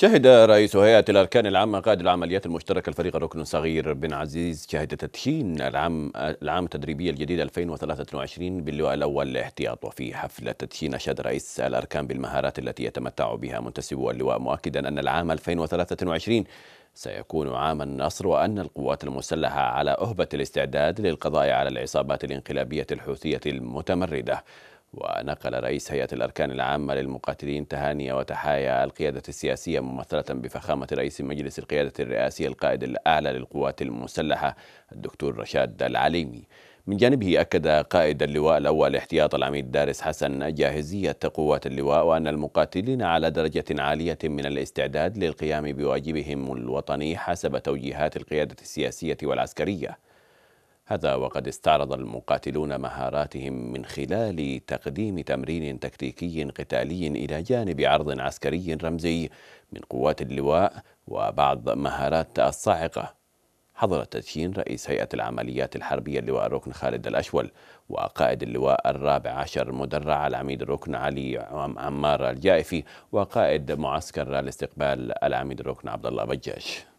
شهد رئيس هيئة الأركان العامة قائد العمليات المشتركة الفريق الركن الصغير بن عزيز شهد تدشين العام العام التدريبي الجديد 2023 باللواء الأول الاحتياط وفي حفل تدشين أشاد رئيس الأركان بالمهارات التي يتمتع بها منتسبو اللواء مؤكدا أن العام 2023 سيكون عام النصر وأن القوات المسلحة على أهبة الاستعداد للقضاء على العصابات الانقلابية الحوثية المتمردة ونقل رئيس هيئة الأركان العامة للمقاتلين تهاني وتحايا القيادة السياسية ممثلة بفخامة رئيس مجلس القيادة الرئاسي القائد الأعلى للقوات المسلحة الدكتور رشاد العليمي من جانبه أكد قائد اللواء الأول احتياط العميد دارس حسن جاهزية قوات اللواء وأن المقاتلين على درجة عالية من الاستعداد للقيام بواجبهم الوطني حسب توجيهات القيادة السياسية والعسكرية هذا وقد استعرض المقاتلون مهاراتهم من خلال تقديم تمرين تكتيكي قتالي إلى جانب عرض عسكري رمزي من قوات اللواء وبعض مهارات الصاعقة حضر تدشين رئيس هيئة العمليات الحربية اللواء الركن خالد الأشول وقائد اللواء الرابع عشر مدرع العميد الركن علي عمار الجائفي وقائد معسكر الاستقبال العميد الركن عبد الله بجاش